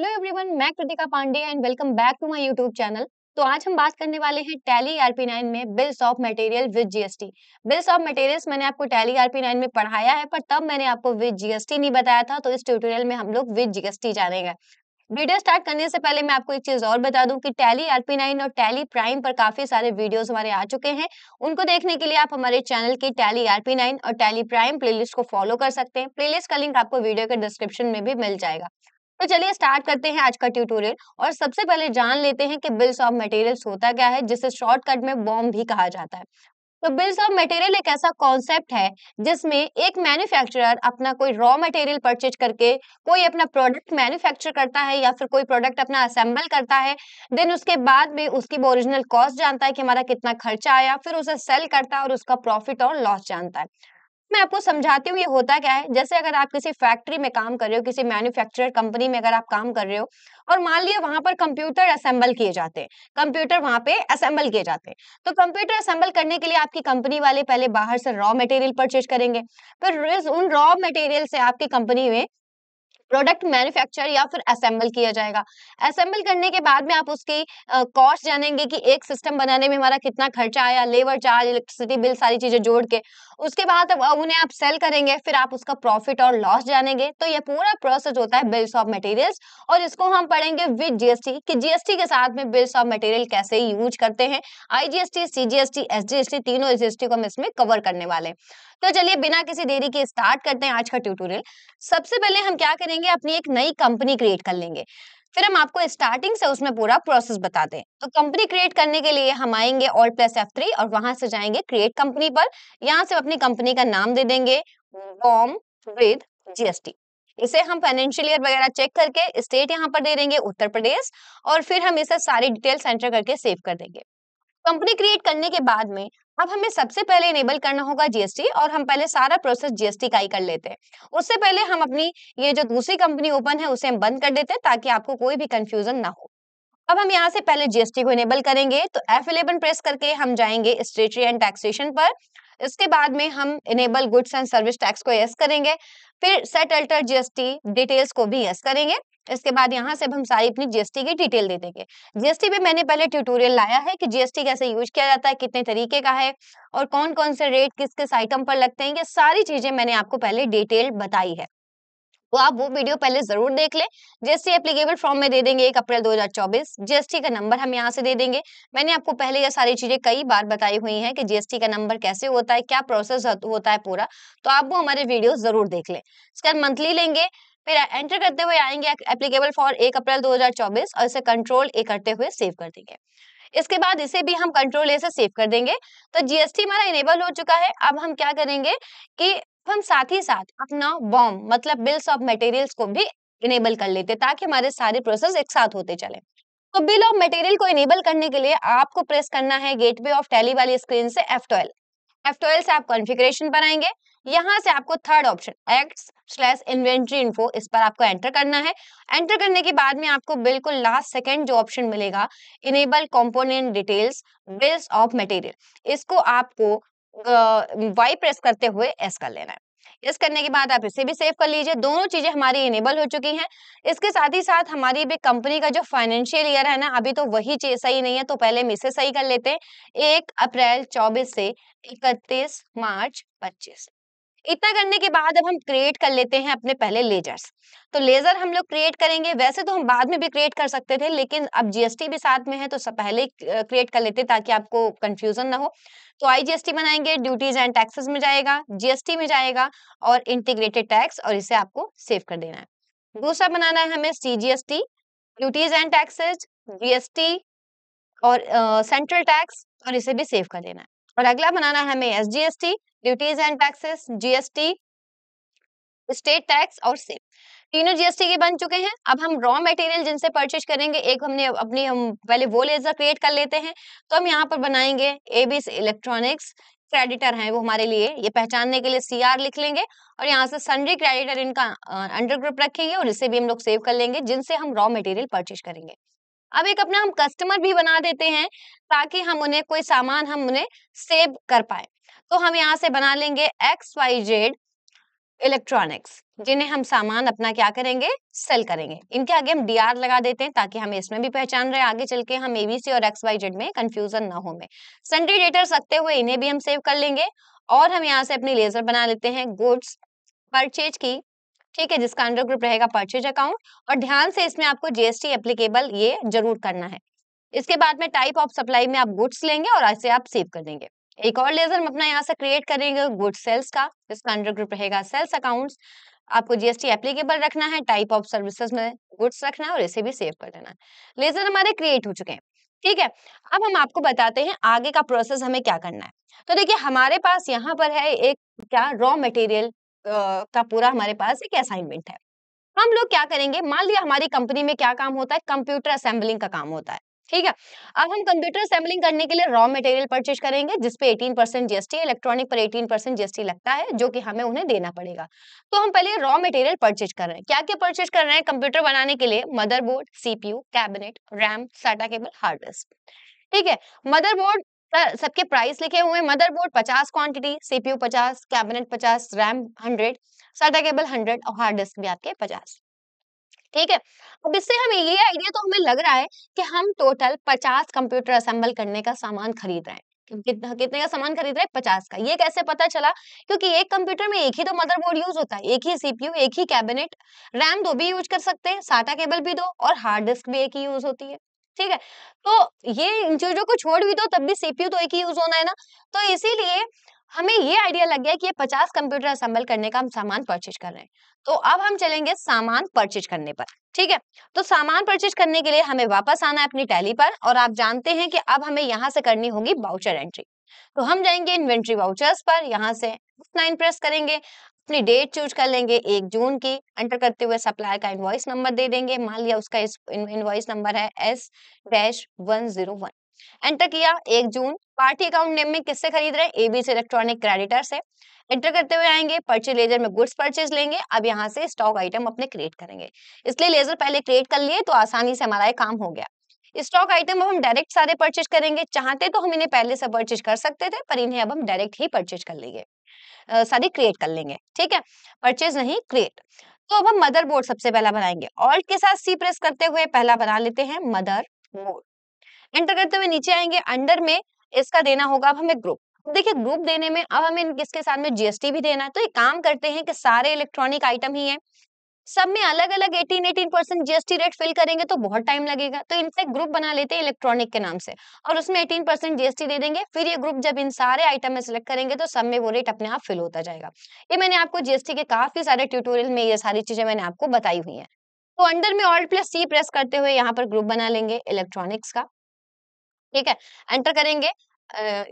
hello everyone मैं Kritika Pandey and welcome back to my YouTube channel तो आज हम बात करने वाले हैं टैली आरपी नाइन में bills of material with GST bills of materials मैंने आपको टैली आरपी नाइन में पढ़ाया है पर तब मैंने आपको विद जीएसटी नहीं बताया था तो इस ट्यूटोरियल में हम लोग विद जीएसटी जानेंगे वीडियो स्टार्ट करने से पहले मैं आपको एक चीज और बता दूं कि टैली आरपी नाइन और टैली प्राइम पर काफी सारे वीडियोस हमारे आ चुके हैं उनको देखने के लिए आप हमारे चैनल की टैली आरपी नाइन और टैली प्राइम प्लेलिस्ट को फॉलो कर सकते हैं प्लेलिस्ट का लिंक आपको वीडियो के डिस्क्रिप्शन में भी मिल जाएगा तो चलिए स्टार्ट करते हैं आज का ट्यूटोरियल और सबसे पहले जान लेते हैं कि बिल्स ऑफ मटेरियल्स होता क्या है जिसे शॉर्टकट में बॉम्ब भी कहा जाता है तो बिल्स ऑफ मटेरियल एक ऐसा कॉन्सेप्ट है जिसमें एक मैन्युफैक्चरर अपना कोई रॉ मटेरियल परचेज करके कोई अपना प्रोडक्ट मैन्युफैक्चर करता है या फिर कोई प्रोडक्ट अपना असेंबल करता है देन उसके बाद में उसकी ओरिजिनल कॉस्ट जानता है कि हमारा कितना खर्चा आया फिर उसे सेल करता है और उसका प्रॉफिट और लॉस जानता है मैं आपको समझाती हूँ ये होता क्या है जैसे अगर आप किसी फैक्ट्री में काम कर रहे हो किसी मैन्युफैक्चरर कंपनी में अगर आप काम कर रहे हो और मान लिया वहां पर कंप्यूटर असेंबल किए जाते हैं कंप्यूटर वहां पे असेंबल किए जाते हैं तो कंप्यूटर असेंबल करने के लिए आपकी कंपनी वाले पहले बाहर से रॉ मटेरियल परचेज करेंगे फिर उन रॉ मटेरियल से आपकी कंपनी में प्रोडक्ट मैन्युफैक्चर या फिर असेंबल किया जाएगा असेंबल करने के बाद में आप उसकी कॉस्ट जानेंगे कि एक सिस्टम बनाने में हमारा कितना खर्चा आया लेबर चार्ज इलेक्ट्रिसिटी बिल सारी चीजें जोड़ के उसके बाद उन्हें आप सेल करेंगे फिर आप उसका प्रॉफिट और लॉस जानेंगे तो यह पूरा प्रोसेस होता है बिल्स ऑफ मटेरियल और इसको हम पढ़ेंगे विद जीएसटी की जीएसटी के साथ में बिल्स ऑफ मटेरियल कैसे यूज करते हैं आईजीएसटी सीजीएसटी एसजीएसटी तीनों जीएसटी को हम इसमें कवर करने वाले तो चलिए बिना किसी देरी के स्टार्ट करते हैं आज का ट्यूटोरियल सबसे पहले हम क्या करेंगे लेंगे अपनी एक नई कंपनी क्रिएट कर लेंगे फिर हम आपको स्टार्टिंग से उसमें पूरा प्रोसेस बताते हैं तो कंपनी क्रिएट करने के लिए हम आएंगे ऑल प्लस एफ थ्री और वहां से जाएंगे क्रिएट कंपनी पर यहाँ से अपनी कंपनी का नाम दे देंगे वॉम विद जीएसटी इसे हम फाइनेंशियल ईयर वगैरह चेक करके स्टेट यहाँ पर दे देंगे उत्तर प्रदेश और फिर हम इसे सारी डिटेल्स एंटर करके सेव कर देंगे कंपनी क्रिएट करने के बाद में अब हमें सबसे पहले इनेबल करना होगा जीएसटी और हम पहले सारा प्रोसेस जीएसटी का ही कर लेते हैं उससे पहले हम अपनी ये जो दूसरी कंपनी ओपन है उसे हम बंद कर देते हैं ताकि आपको कोई भी कंफ्यूजन ना हो अब हम यहाँ से पहले जीएसटी को इनेबल करेंगे तो F11 प्रेस करके हम जाएंगे स्टेटरी एंड टैक्सेशन पर इसके बाद में हम enable goods and service tax को यस करेंगे फिर सेट अल्टर जीएसटी डिटेल्स को भी यस करेंगे इसके बाद यहाँ से अब हम सारी अपनी जीएसटी की डिटेल दे देंगे जीएसटी पे मैंने पहले ट्यूटोरियल लाया है कि जीएसटी कैसे यूज किया जाता है कितने तरीके का है और कौन कौन से रेट किस किस आइटम पर लगते हैं ये सारी चीजें मैंने आपको पहले डिटेल बताई है तो आप वो वीडियो पहले जरूर देख ले जीएसटी एप्लीकेबल फॉर्म में दे देंगे एक अप्रैल 2024 जीएसटी का नंबर हम यहाँ से दे देंगे मैंने आपको पहले ये सारी चीजें कई बार बताई हुई हैं कि जीएसटी का नंबर कैसे होता है क्या प्रोसेस होता है पूरा तो आप वो हमारे वीडियो जरूर देख लें इसका मंथली लेंगे फिर एंटर करते हुए आएंगे एप्लीकेबल फॉर एक अप्रैल 2024 और इसे कंट्रोल ए करते हुए सेव कर देंगे इसके बाद इसे भी हम कंट्रोल ए से सेव कर देंगे तो जीएसटी हमारा इनेबल हो चुका है अब हम क्या करेंगे कि हम साथ ही साथ अपना बॉम्ब मतलब बिल्स ऑफ मटेरियल्स को भी इनेबल कर लेते ताकि हमारे सारे प्रोसेस एक साथ होते चले तो बिल ऑफ मटेरियल को इनेबल करने के लिए आपको प्रेस करना है गेटवे ऑफ टैली वाली स्क्रीन से एफ ट्वेल्व एफ ट्वेल्व से आप कॉन्फ़िगरेशन पर आएंगे यहाँ से आपको third option act slash inventory info इस पर आपको एंटर करना है एंटर करने के बाद में आपको बिल्कुल लास्ट सेकेंड जो ऑप्शन मिलेगा enable component details bills of material इसको आपको वाई प्रेस करते हुए एस कर लेना है इस करने के बाद आप इसे भी सेव कर लीजिए दोनों चीजें हमारी इनेबल हो चुकी हैं इसके साथ ही साथ हमारी भी कंपनी का जो फाइनेंशियल ईयर है ना अभी तो वही चीज सही नहीं है तो पहले हम इसे सही कर लेते हैं एक अप्रैल चौबीस से इकतीस मार्च पच्चीस इतना करने के बाद अब हम क्रिएट कर लेते हैं अपने पहले लेजर्स तो लेजर हम लोग क्रिएट करेंगे वैसे तो हम बाद में भी क्रिएट कर सकते थे लेकिन अब जीएसटी भी साथ में है तो सब पहले क्रिएट कर लेते ताकि आपको कंफ्यूजन ना हो तो आईजीएसटी बनाएंगे ड्यूटीज एंड टैक्सेस में जाएगा जीएसटी में जाएगा और इंटीग्रेटेड टैक्स और इसे आपको सेव कर देना है दूसरा बनाना है हमें CGST duties and taxes GST और सेंट्रल uh, टैक्स और इसे भी सेव कर देना है और अगला बनाना है हमें S G S T duties and taxes GST state tax और सेप तीनों जीएसटी के बन चुके हैं अब हम रॉ मटेरियल जिनसे परचेज करेंगे एक हमने अपनी हम पहले वो लेजर क्रिएट कर लेते हैं तो हम यहाँ पर बनाएंगे एबीस इलेक्ट्रॉनिक्स क्रेडिटर हैं वो हमारे लिए ये पहचानने के लिए सीआर लिख लेंगे और यहाँ से सन्डे क्रेडिटर इनका अंडर ग्रुप रखेंगे और इसे भी हम लोग सेव कर लेंगे जिनसे हम रॉ मटेरियल परचेज करेंगे अब एक अपना हम कस्टमर भी बना देते हैं ताकि हम उन्हें कोई सामान हम उन्हें सेव कर पाए तो हम यहाँ से बना लेंगे एक्स वाई जेड इलेक्ट्रॉनिक्स जिन्हें हम सामान अपना क्या करेंगे सेल करेंगे इनके आगे हम डी आर लगा देते हैं ताकि हमें इसमें भी पहचान रहे आगे चल के हम एबीसी और एक्स वाई जेड में कंफ्यूजन ना हो में सन्डे डेटर सकते हुए इन्हें भी हम सेव कर लेंगे और हम यहाँ से अपनी लेजर बना लेते हैं गुड्स परचेज की ठीक है जिसका अंडर ग्रुप रहेगा परचेज अकाउंट और ध्यान से इसमें आपको जीएसटी एप्लीकेबल ये जरूर करना है इसके बाद में टाइप ऑफ सप्लाई में आप गुड्स लेंगे और ऐसे आप सेव कर देंगे एक और लेजर अपना यहाँ से क्रिएट करेंगे गुड सेल्स का जिसका अंडर ग्रुप रहेगा सेल्स अकाउंट आपको जीएसटी एप्लीकेबल रखना है टाइप ऑफ सर्विसेज में गुड्स रखना है और इसे भी सेव कर देना है लेजर हमारे क्रिएट हो चुके हैं ठीक है अब हम आपको बताते हैं आगे का प्रोसेस हमें क्या करना है तो देखिए हमारे पास यहाँ पर है एक क्या रॉ मटेरियल का पूरा हमारे पास एक असाइनमेंट है हम लोग क्या करेंगे मान लिया हमारी कंपनी में क्या काम होता है कंप्यूटर असेंबलिंग का काम होता है ठीक है अब हम कंप्यूटर असेंबलिंग करने के लिए रॉ मटेरियल परचेज करेंगे जिसपे 18 परसेंट जीएसटी इलेक्ट्रॉनिक पर 18 परसेंट जीएसटी लगता है जो कि हमें उन्हें देना पड़ेगा तो हम पहले रॉ मटेरियल परचेज कर रहे हैं क्या क्या परचेज कर रहे हैं कंप्यूटर बनाने के लिए motherboard CPU cabinet RAM SATA cable hard disk ठीक है मदरबोर्ड सबके प्राइस लिखे हुए motherboard 50 quantity CPU 50 cabinet 50 RAM 100 SATA cable 100 और हार्ड डिस्क भी आपके 50 ठीक है अब इससे हमें ये आइडिया तो हमें लग रहा है कि हम टोटल 50 कंप्यूटर असेंबल करने का सामान खरीद रहे हैं कितने का सामान खरीद रहे हैं पचास का ये कैसे पता चला क्योंकि एक कंप्यूटर में एक ही तो मदरबोर्ड यूज होता है एक ही सीपीयू एक ही कैबिनेट रैम दो भी यूज कर सकते हैं साटा केबल भी दो और हार्ड डिस्क भी एक ही यूज होती है ठीक है तो ये इन चीजों को छोड़ भी दो तो तब भी सीपीयू तो एक ही यूज होना है ना तो इसीलिए हमें ये आइडिया लग गया कि ये पचास कंप्यूटर असेंबल करने का हम सामान परचेज कर रहे हैं तो अब हम चलेंगे सामान परचेज करने पर ठीक है तो सामान परचेज करने के लिए हमें वापस आना है अपनी टैली पर और आप जानते हैं कि अब हमें यहाँ से करनी होगी बाउचर एंट्री तो हम जाएंगे इन्वेंट्री वाउचर्स पर यहाँ से नाइन प्रेस करेंगे अपनी डेट चूज कर लेंगे एक जून की एंटर करते हुए सप्लायर का इन्वॉइस नंबर दे देंगे मान लिया उसका इन्वॉइस नंबर है S dash one zero one enter किया एक जून पार्टी अकाउंट नेम में किससे खरीद रहे एबीसी इलेक्ट्रॉनिक क्रेडिटर से एंटर करते हुए आएंगे पर्चे लेजर में गुड्स परचेज लेंगे अब यहाँ से स्टॉक आइटम अपने क्रिएट करेंगे इसलिए लेजर पहले क्रिएट कर लिए तो आसानी से हमारा काम हो गया स्टॉक आइटम अब हम डायरेक्ट सारे परचेज करेंगे चाहते तो हम इन्हें पहले से परचेज कर सकते थे पर इन्हें अब हम डायरेक्ट ही परचेज कर लेंगे सारी क्रिएट कर लेंगे ठीक है परचेज नहीं क्रिएट तो अब हम मदर बोर्ड सबसे पहला बनाएंगे ऑल्ट के साथ सी प्रेस करते हुए पहला बना लेते हैं मदर बोर्ड एंटर करते हुए नीचे आएंगे अंडर में इसका देना होगा अब हमें ग्रुप देखिए ग्रुप देने में अब हमें इसके साथ में जीएसटी भी देना है तो एक काम करते हैं कि सारे इलेक्ट्रॉनिक आइटम ही हैं सब में अलग अलग 18 18 परसेंट जीएसटी रेट फिल करेंगे तो बहुत टाइम लगेगा तो इनफेक्ट ग्रुप बना लेते हैं इलेक्ट्रॉनिक के नाम से और उसमें एटीन परसेंट जीएसटी दे देंगे फिर ये ग्रुप जब इन सारे आइटम में सिलेक्ट करेंगे तो सब में वो रेट अपने आप फिल होता जाएगा ये मैंने आपको जीएसटी के काफी सारे ट्यूटोरियल में ये सारी चीजें मैंने आपको बताई हुई है तो अंडर में ऑल्ट प्लस सी प्रेस करते हुए यहाँ पर ग्रुप बना लेंगे इलेक्ट्रॉनिक्स का ठीक है एंटर करेंगे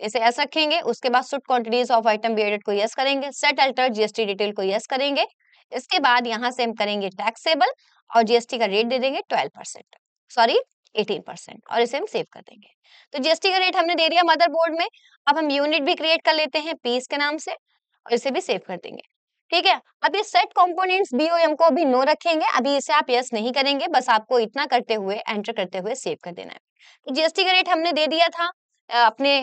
इसे ऐसा रखेंगे उसके बाद सुट quantities of item be added को यस करेंगे सेट अल्टर जीएसटी डिटेल को यस करेंगे इसके बाद यहाँ से हम करेंगे टैक्सेबल और जीएसटी का रेट दे देंगे twelve percent sorry eighteen percent और इसे हम सेव कर देंगे तो जीएसटी का रेट हमने दे दिया मदरबोर्ड में अब हम यूनिट भी क्रिएट कर लेते हैं पीस के नाम से और इसे भी सेव कर देंगे ठीक है अब ये सेट कॉम्पोनेंट बीओएम को अभी नो रखेंगे अभी इसे आप यस नहीं करेंगे बस आपको इतना करते हुए एंटर करते हुए सेव कर देना है तो जीएसटी का रेट हमने दे दिया था अपने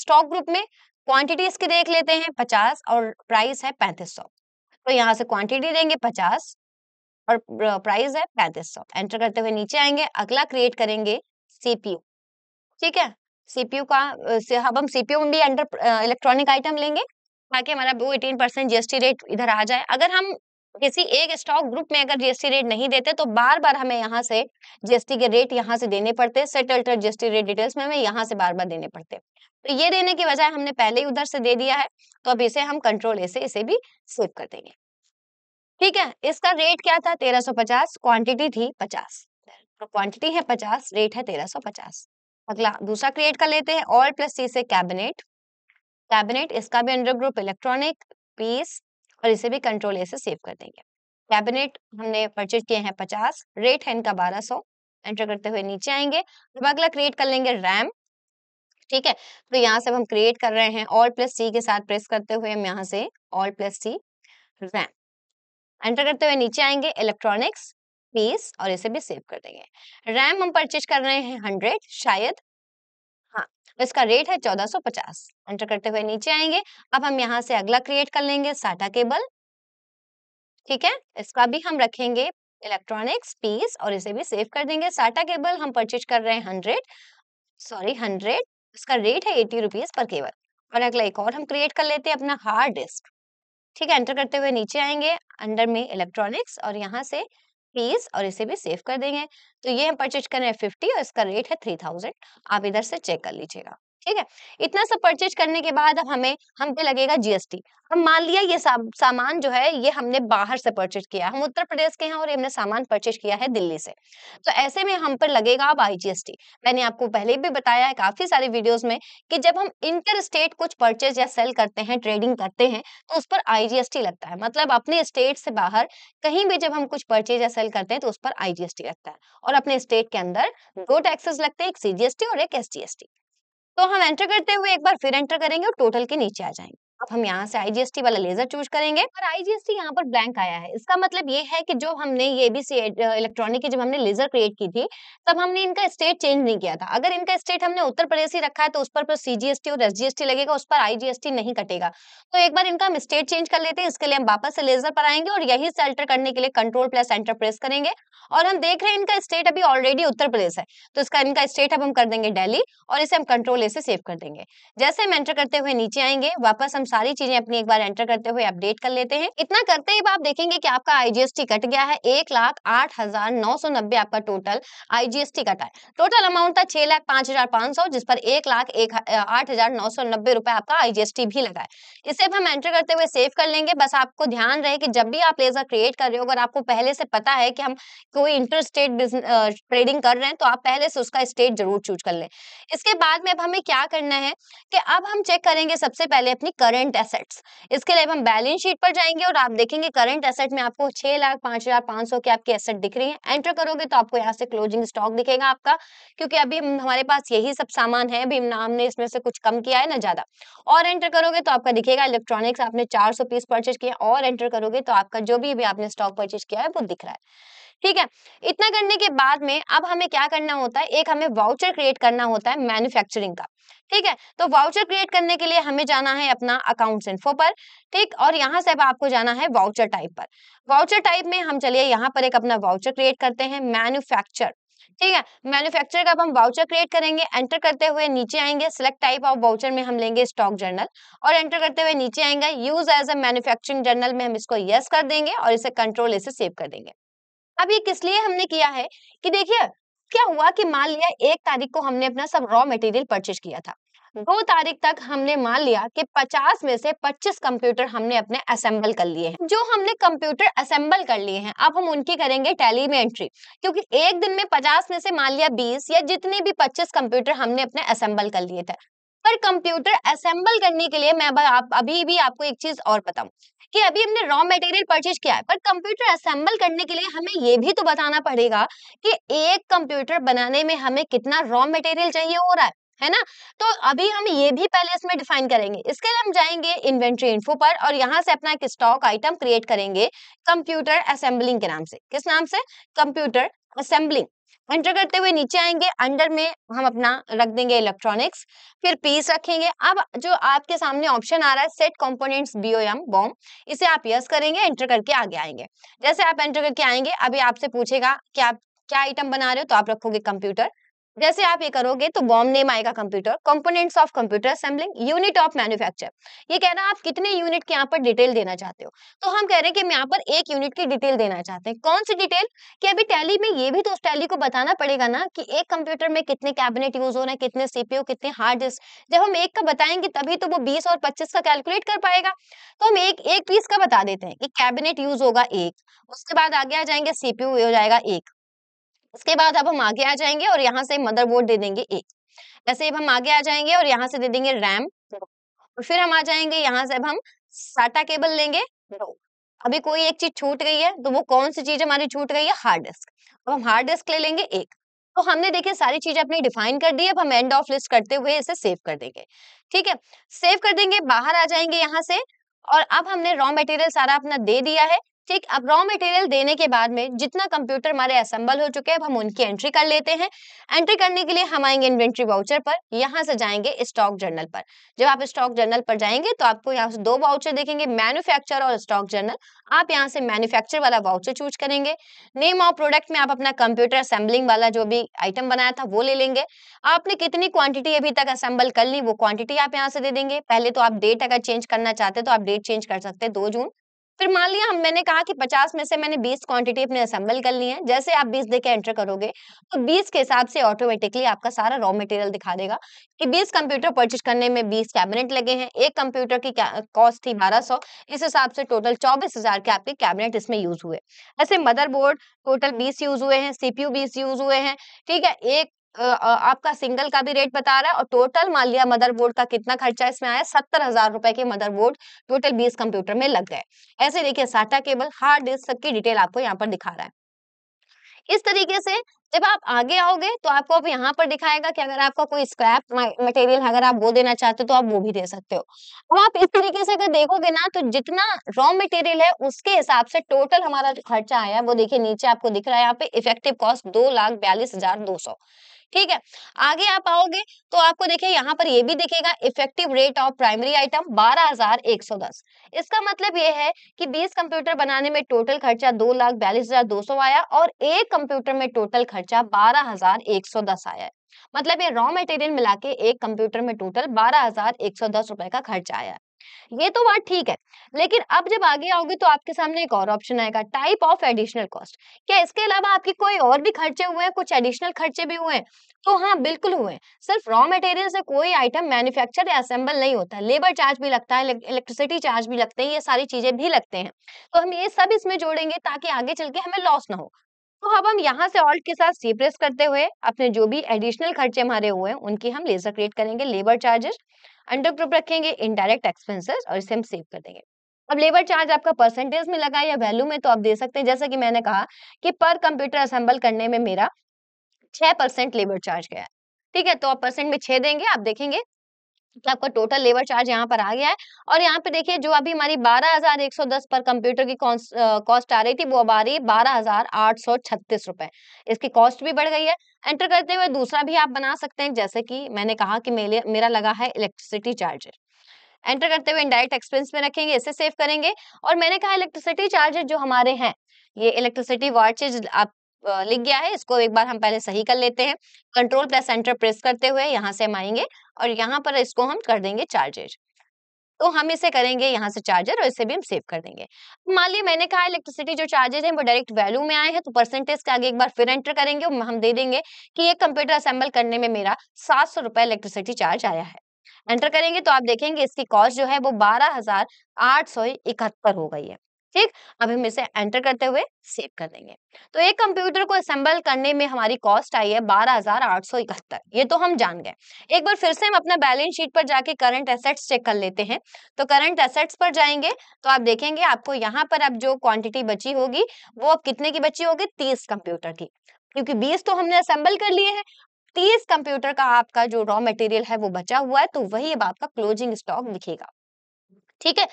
स्टॉक ग्रुप में क्वांटिटी इसकी देख लेते हैं पचास और प्राइस है पैंतीस सौ तो यहाँ से क्वांटिटी देंगे पचास और प्राइस है पैंतीस सौ एंटर करते हुए नीचे आएंगे अगला क्रिएट करेंगे सीपीयू ठीक है सीपीयू का अब हम सीपीयू में भी एंटर इलेक्ट्रॉनिक आइटम लेंगे ताकि हमारा वो एटीन परसेंट जीएसटी रेट इधर आ जाए अगर हम किसी एक स्टॉक ग्रुप में अगर जीएसटी रेट नहीं देते तो बार बार हमें यहाँ से जीएसटी के रेट यहाँ से देने पड़ते सेटल्टर जीएसटी रेट डिटेल्स में हमें यहाँ से बार बार देने पड़ते तो ये देने की बजाय हमने पहले ही उधर से दे दिया है तो अब इसे हम कंट्रोल ऐसे इसे भी सेव कर देंगे ठीक है इसका रेट क्या था पचास क्वांटिटी थी पचास तो क्वांटिटी है पचास रेट है पचास अगला दूसरा क्रिएट कर लेते हैं ऑल प्लस सी से कैबिनेट कैबिनेट इसका भी अंडर ग्रुप इलेक्ट्रॉनिक पीस और इसे भी कंट्रोल ए से सेव कर देंगे कैबिनेट हमने परचेज किए हैं पचास रेट है इनका बारह सौ एंटर करते हुए नीचे आएंगे अब अगला क्रिएट कर लेंगे रैम ठीक है तो यहाँ से हम क्रिएट कर रहे हैं ऑल प्लस सी के साथ प्रेस करते हुए हम यहाँ से alt plus C RAM enter करते हुए नीचे आएंगे इलेक्ट्रॉनिक्स पीस और इसे भी सेव कर देंगे रैम हम परचेज कर रहे हैं हंड्रेड शायद इसका रेट है 1450 एंटर करते हुए नीचे आएंगे अब हम यहाँ से अगला क्रिएट कर लेंगे साटा केबल ठीक है इसका भी हम रखेंगे इलेक्ट्रॉनिक्स पीस और इसे भी सेव कर देंगे साटा केबल हम परचेज कर रहे हैं हंड्रेड सॉरी हंड्रेड इसका रेट है एटी रुपीज पर केबल और अगला एक और हम क्रिएट कर लेते हैं अपना हार्ड डिस्क ठीक है एंटर करते हुए नीचे आएंगे अंडर में इलेक्ट्रॉनिक्स और यहाँ से प्लीज और इसे भी सेव कर देंगे तो ये हम परचेज कर रहे हैं फिफ्टी और इसका रेट है थ्री थाउजेंड आप इधर से चेक कर लीजिएगा ठीक है इतना सब परचेज करने के बाद अब हमें हम पे लगेगा जीएसटी हम मान लिया ये सा, सामान जो है ये हमने बाहर से परचेज किया हम उत्तर प्रदेश के हैं और हमने सामान परचेज किया है दिल्ली से तो ऐसे में हम पर लगेगा अब आईजीएसटी मैंने आपको पहले भी बताया है काफी सारे वीडियोस में कि जब हम इंटर स्टेट कुछ परचेज या सेल करते हैं ट्रेडिंग करते हैं तो उस पर आईजीएसटी लगता है मतलब अपने स्टेट से बाहर कहीं भी जब हम कुछ परचेज या सेल करते हैं तो उस पर आईजीएसटी लगता है और अपने स्टेट के अंदर दो टैक्सेस लगते हैं एक सीजीएसटी और एक एस तो हम एंटर करते हुए एक बार फिर एंटर करेंगे और टोटल के नीचे आ जाएंगे अब हम यहाँ से आईजीएसटी वाला लेजर चूज करेंगे और आईजीएसटी यहाँ पर ब्लैंक आया है इसका मतलब ये है कि जो हमने ये भी इलेक्ट्रॉनिक की जब हमने लेजर क्रिएट की थी तब हमने इनका स्टेट चेंज नहीं किया था अगर इनका स्टेट हमने उत्तर प्रदेश ही रखा है तो उस पर सीजीएसटी तो और एसजीएसटी लगेगा उस पर आईजीएसटी नहीं कटेगा तो एक बार इनका हम स्टेट चेंज कर लेते हैं इसके लिए हम वापस से लेजर पर आएंगे और यही से अल्टर करने के लिए कंट्रोल प्लस एंटर प्रेस करेंगे और हम देख रहे हैं इनका स्टेट अभी ऑलरेडी उत्तर प्रदेश है तो इसका इनका स्टेट अब हम कर देंगे डेली और इसे हम कंट्रोल ए से सेव कर देंगे जैसे हम एंटर करते हुए नीचे आएंगे वापस हम सारी चीजें अपनी एक बार एंटर करते हुए अपडेट कर लेते हैं इतना करते ही आप देखेंगे कि आपका आईजीएसटी कट गया है एक लाख आठ हजार नौ सौ नब्बे आपका टोटल आईजीएसटी कटा है टोटल अमाउंट था छह लाख पांच हजार पांच सौ जिस पर एक लाख एक आठ हजार नौ सौ नब्बे रुपए आपका आईजीएसटी भी लगा है इसे हम एंटर करते हुए सेव कर लेंगे बस आपको ध्यान रहे कि जब भी आप लेजर क्रिएट कर रहे हो अगर आपको पहले से पता है कि हम कोई इंटर स्टेट ट्रेडिंग कर रहे हैं तो आप पहले से उसका स्टेट जरूर चूज कर ले इसके बाद में अब हमें क्या करना है कि अब हम चेक करेंगे सबसे पहले अपनी करेंट करंट एसेट्स इसके लिए हम बैलेंस शीट पर जाएंगे और आप देखेंगे करंट एसेट में आपको छह लाख पांच हजार पांच सौ के आपकी एसेट दिख रही है एंटर करोगे तो आपको यहाँ से क्लोजिंग स्टॉक दिखेगा आपका क्योंकि अभी हमारे पास यही सब सामान है अभी हमने इसमें से कुछ कम किया है ना ज्यादा और एंटर करोगे तो आपका दिखेगा इलेक्ट्रॉनिक्स आपने चार पीस परचेज किया और एंटर करोगे तो आपका जो भी, भी आपने स्टॉक परचेज किया है वो दिख रहा है ठीक है इतना करने के बाद में अब हमें क्या करना होता है एक हमें वाउचर क्रिएट करना होता है मैन्युफैक्चरिंग का ठीक है तो वाउचर क्रिएट करने के लिए हमें जाना है अपना अकाउंट्स इन्फो पर ठीक और यहाँ से अब आपको जाना है वाउचर टाइप पर वाउचर टाइप में हम चलिए यहाँ पर एक अपना वाउचर क्रिएट करते हैं मैन्युफैक्चर ठीक है मैन्युफैक्चर का अब हम वाउचर क्रिएट करेंगे एंटर करते हुए नीचे आएंगे सिलेक्ट टाइप ऑफ वाउचर में हम लेंगे स्टॉक जर्नल और एंटर करते हुए नीचे आएंगे use as a manufacturing journal में हम इसको यस yes कर देंगे और इसे कंट्रोल इसे सेव कर देंगे अब ये किस लिए हमने किया है कि देखिए क्या हुआ कि मान लिया एक तारीख को हमने अपना सब रॉ मटेरियल परचेज किया था दो तारीख तक हमने मान लिया कि 50 में से 25 कंप्यूटर हमने अपने असेंबल कर लिए हैं जो हमने कंप्यूटर असेंबल कर लिए हैं अब हम उनकी करेंगे टैली में एंट्री क्योंकि एक दिन में 50 में से मान लिया 20 या जितने भी 25 कंप्यूटर हमने अपने असेंबल कर लिए थे पर कंप्यूटर असेंबल करने के लिए मैं आप, अभी भी आपको एक चीज और बताऊं कि अभी हमने रॉ मटेरियल परचेज किया है पर कंप्यूटर असेंबल करने के लिए हमें ये भी तो बताना पड़ेगा कि एक कंप्यूटर बनाने में हमें कितना रॉ मटेरियल चाहिए हो रहा है है ना तो अभी हम ये भी पहले इसमें डिफाइन करेंगे इसके लिए हम जाएंगे इन्वेंट्री इन्फो पर और यहाँ से अपना एक स्टॉक आइटम क्रिएट करेंगे कंप्यूटर असेंबलिंग के नाम से किस नाम से कंप्यूटर असेंबलिंग एंटर करते हुए नीचे आएंगे अंडर में हम अपना रख देंगे इलेक्ट्रॉनिक्स फिर पीस रखेंगे अब जो आपके सामने ऑप्शन आ रहा है सेट कंपोनेंट्स बीओएम बॉम इसे आप यस करेंगे एंटर करके आगे आएंगे जैसे आप एंटर करके आएंगे अभी आपसे पूछेगा कि आप क्या आइटम बना रहे हो तो आप रखोगे कंप्यूटर जैसे आप ये करोगे तो बॉम नेम आएगा computer components of computer assembling unit of manufacture ये कह रहा है आप कितने यूनिट के यहाँ पर डिटेल देना चाहते हो तो हम कह रहे हैं कि हम यहाँ पर एक यूनिट की डिटेल देना चाहते हैं कौन सी डिटेल कि अभी टैली में ये भी तो उस टैली को बताना पड़ेगा ना कि एक कंप्यूटर में कितने कैबिनेट यूज हो रहे हैं कितने सीपीयू कितने हार्ड डिस्क जब हम एक का बताएंगे तभी तो वो बीस और पच्चीस का कैलकुलेट कर पाएगा तो हम एक एक पीस का बता देते हैं कि कैबिनेट यूज होगा एक उसके बाद आगे आ जाएंगे सीपीयू हो जाएगा एक उसके बाद अब हम आगे आ जाएंगे और यहाँ से मदरबोर्ड दे देंगे एक ऐसे अब हम आगे आ जाएंगे और यहाँ से दे देंगे रैम और फिर हम आ जाएंगे यहाँ से अब हम साटा केबल लेंगे अभी कोई एक चीज छूट गई है तो वो कौन सी चीज हमारी छूट गई है हार्ड डिस्क अब हम हार्ड डिस्क ले लेंगे एक तो हमने देखिए सारी चीजें अपनी डिफाइन कर दी अब हम एंड ऑफ लिस्ट करते हुए इसे सेव कर देंगे ठीक है सेव कर देंगे बाहर आ जाएंगे यहाँ से और अब हमने रॉ मटेरियल सारा अपना दे दिया है ठीक अब रॉ मटेरियल देने के बाद में जितना कंप्यूटर हमारे असेंबल हो चुके हैं अब हम उनकी एंट्री कर लेते हैं एंट्री करने के लिए हम आएंगे इन्वेंट्री वाउचर पर यहाँ से जाएंगे स्टॉक जर्नल पर जब आप स्टॉक जर्नल पर जाएंगे तो आपको यहाँ से दो वाउचर देखेंगे मैन्युफैक्चर और स्टॉक जर्नल आप यहाँ से मैन्युफैक्चर वाला वाउचर चूज करेंगे नेम ऑफ प्रोडक्ट में आप अपना कंप्यूटर असेंबलिंग वाला जो भी आइटम बनाया था वो ले लेंगे आपने कितनी क्वांटिटी अभी तक असेंबल कर ली वो क्वांटिटी आप यहाँ से दे देंगे पहले तो आप डेट अगर चेंज करना चाहते तो आप डेट चेंज कर सकते हैं दो जून फिर मान लिया हम मैंने कहा कि 50 में से मैंने 20 क्वांटिटी अपने असेंबल कर ली है जैसे आप 20 देके एंटर करोगे तो 20 के हिसाब से ऑटोमेटिकली आपका सारा रॉ मटेरियल दिखा देगा कि 20 कंप्यूटर परचेज करने में 20 कैबिनेट लगे हैं एक कंप्यूटर की कॉस्ट थी 1200 इस हिसाब से टोटल 24000 के आपके कैबिनेट इसमें यूज हुए ऐसे मदरबोर्ड टोटल बीस यूज हुए हैं सीपीयू बीस यूज हुए हैं ठीक है एक आपका सिंगल का भी रेट बता रहा है और टोटल मान लिया मदरबोर्ड का कितना खर्चा इसमें आया सत्तर हजार रुपए के मदरबोर्ड टोटल बीस कंप्यूटर में लग गए ऐसे देखिए साटा केबल हार्ड डिस्क की डिटेल आपको यहाँ पर दिखा रहा है इस तरीके से जब आप आगे आओगे तो आपको अब यहाँ पर दिखाएगा कि अगर आपका कोई स्क्रैप मटेरियल अगर आप वो देना चाहते हो तो आप वो भी दे सकते हो अब आप इस तरीके से अगर देखोगे ना तो जितना रॉ मटेरियल है उसके हिसाब से टोटल हमारा खर्चा आया वो देखिए नीचे आपको दिख रहा है यहाँ पे इफेक्टिव कॉस्ट दो लाख बयालीस हजार दो सौ ठीक है आगे आप आओगे तो आपको देखिए यहाँ पर ये भी दिखेगा effective rate of primary item 12,110 इसका मतलब ये है कि 20 कंप्यूटर बनाने में टोटल खर्चा दो लाख बयालीस हजार दो सौ आया और एक कंप्यूटर में टोटल खर्चा 12,110 आया मतलब ये रॉ मटेरियल मिला के एक कंप्यूटर में टोटल बारह हजार एक सौ दस रुपए का खर्चा आया है ये तो बात ठीक है लेकिन अब जब आगे आओगे तो आपके सामने एक और ऑप्शन आएगा टाइप ऑफ एडिशनल कॉस्ट क्या इसके अलावा आपके कोई और भी खर्चे हुए हैं कुछ एडिशनल खर्चे भी हुए हैं तो हाँ बिल्कुल हुए सिर्फ रॉ मटेरियल से कोई आइटम मैन्युफैक्चर या असेंबल नहीं होता लेबर चार्ज भी लगता है इलेक्ट्रिसिटी चार्ज भी लगते हैं ये सारी चीजें भी लगते हैं तो हम ये सब इसमें जोड़ेंगे ताकि आगे चल के हमें लॉस ना हो तो अब हम यहाँ से ऑल्ट के साथ सी प्रेस करते हुए अपने जो भी एडिशनल खर्चे हमारे हुए हैं उनकी हम लेजर क्रिएट करेंगे लेबर चार्जेस अंडर ग्रुप रखेंगे इनडायरेक्ट एक्सपेंसेस और इसे हम सेव कर देंगे अब लेबर चार्ज आपका परसेंटेज में लगा या वैल्यू में तो आप दे सकते हैं जैसा कि मैंने कहा कि पर कंप्यूटर असेंबल करने में मेरा छह परसेंट लेबर चार्ज गया ठीक है तो आप परसेंट में छह देंगे आप देखेंगे तो आपका टोटल लेबर चार्ज यहाँ पर आ गया है और यहाँ पे देखिए जो अभी हमारी 12,110 पर कंप्यूटर की कॉस्ट आ रही थी वो अब आ रही है बारह रुपए इसकी कॉस्ट भी बढ़ गई है एंटर करते हुए दूसरा भी आप बना सकते हैं जैसे कि मैंने कहा कि मेरे मेरा लगा है इलेक्ट्रिसिटी चार्जर एंटर करते हुए इंडायरेक्ट एक्सपेंस में रखेंगे इसे सेव करेंगे और मैंने कहा इलेक्ट्रिसिटी चार्जेस जो हमारे हैं ये इलेक्ट्रिसिटी वॉचेज आप लिख गया है इसको एक बार हम पहले सही कर लेते हैं कंट्रोल प्लस सेंटर प्रेस करते हुए यहाँ से हम आएंगे और यहाँ पर इसको हम कर देंगे चार्जेज तो हम इसे करेंगे यहाँ से चार्जर और इसे भी हम सेव कर देंगे मान लिया मैंने कहा इलेक्ट्रिसिटी जो चार्जेज है वो डायरेक्ट वैल्यू में आए हैं तो परसेंटेज के आगे एक बार फिर एंटर करेंगे और हम दे देंगे कि ये कंप्यूटर असेंबल करने में मेरा सात सौ रुपए इलेक्ट्रिसिटी चार्ज आया है एंटर करेंगे तो आप देखेंगे इसकी कॉस्ट जो है वो बारह हजार आठ सौ इकहत्तर हो गई है ठीक अब हम इसे एंटर करते हुए सेव कर देंगे तो एक कंप्यूटर को असेंबल करने में हमारी कॉस्ट आई है बारह हजार आठ सौ इकहत्तर ये तो हम जान गए एक बार फिर से हम अपना बैलेंस शीट पर जाके करंट एसेट्स चेक कर लेते हैं तो करंट एसेट्स पर जाएंगे तो आप देखेंगे आपको यहाँ पर अब जो क्वांटिटी बची होगी वो अब कितने की बची होगी तीस कंप्यूटर की क्योंकि बीस तो हमने असेंबल कर लिए है तीस कंप्यूटर का आपका जो रॉ मटेरियल है वो बचा हुआ है तो वही अब आपका क्लोजिंग स्टॉक दिखेगा ठीक है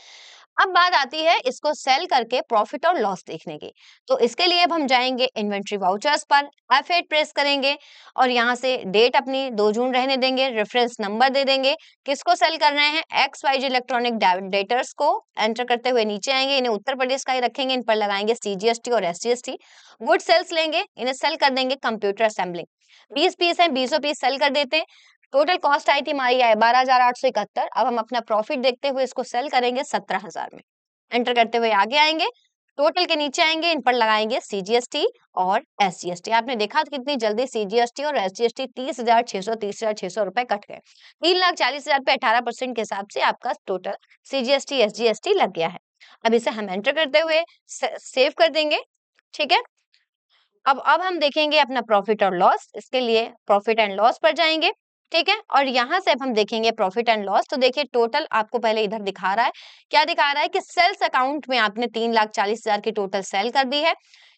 अब बात आती है इसको सेल करके प्रॉफिट और लॉस देखने की तो इसके लिए अब हम जाएंगे इन्वेंट्री वाउचर्स पर एफ प्रेस करेंगे और यहाँ से डेट अपनी दो जून रहने देंगे रेफरेंस नंबर दे देंगे किसको सेल कर रहे हैं X Y G electronic debtors को एंटर करते हुए नीचे आएंगे इन्हें उत्तर प्रदेश का ही रखेंगे इन पर लगाएंगे सीजीएसटी और एसजीएसटी गुड सेल्स लेंगे इन्हें सेल कर देंगे कंप्यूटर असेंबलिंग 20 पीस है बीसों पीस सेल कर देते हैं टोटल कॉस्ट आई थी हमारी आए बारह हजार आठ सौ इकहत्तर अब हम अपना प्रॉफिट देखते हुए इसको सेल करेंगे सत्रह हजार में एंटर करते हुए आगे आएंगे टोटल के नीचे आएंगे इन पर लगाएंगे सीजीएसटी और एससीएसटी आपने देखा कितनी जल्दी सीजीएसटी और एसजीएसटी तीस हजार छह सौ तीस हजार छह सौ रुपए कट गए तीन लाख चालीस हजार रुपए अठारह परसेंट के हिसाब से आपका टोटल सीजीएसटी एसजीएसटी लग गया है अब इसे हम एंटर करते हुए सेव कर देंगे ठीक है अब अब हम देखेंगे अपना प्रॉफिट और लॉस इसके लिए प्रॉफिट एंड लॉस पर जाएंगे ठीक है और यहां से अब हम देखेंगे प्रॉफिट एंड लॉस तो देखिए टोटल आपको पहले इधर दिखा रहा है क्या दिखा रहा है कि सेल्स अकाउंट में आपने तीन लाख चालीस हजार की टोटल सेल कर दी है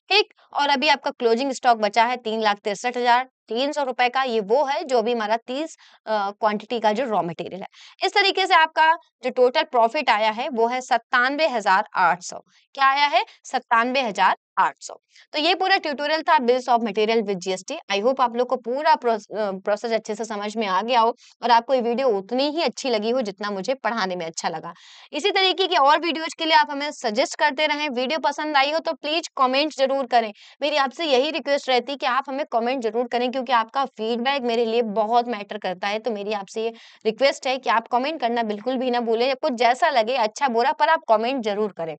ठीक और अभी आपका क्लोजिंग स्टॉक बचा है तीन लाख तिरसठ हजार तीन सौ रुपए का ये वो है जो भी हमारा तीस क्वांटिटी का जो रॉ मटेरियल है इस तरीके से आपका जो टोटल प्रॉफिट आया है वो है सत्तानवे हजार आठ सौ क्या आया है सत्तानवे हजार आठ सौ तो ये पूरा ट्यूटोरियल था bills of material with GST I hope आप लोग को पूरा प्रोसेस अच्छे से समझ में आ गया हो और आपको ये वीडियो उतनी ही अच्छी लगी हो जितना मुझे पढ़ाने में अच्छा लगा इसी तरीके की और वीडियोज के लिए आप हमें सजेस्ट करते रहे वीडियो पसंद आई हो तो प्लीज कॉमेंट जरूर करें मेरी आपसे यही रिक्वेस्ट रहती है कि आप हमें कॉमेंट जरूर करें क्योंकि क्योंकि आपका फीडबैक मेरे लिए बहुत मैटर करता है तो मेरी आपसे ये रिक्वेस्ट है कि आप कमेंट करना बिल्कुल भी ना भूलें आपको जैसा लगे अच्छा बुरा पर आप कमेंट जरूर करें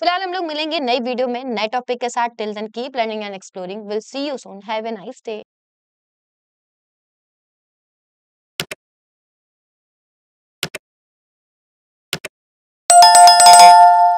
फिलहाल हम लोग मिलेंगे नई वीडियो में नए टॉपिक के साथ till then keep learning and exploring will see you soon have a nice day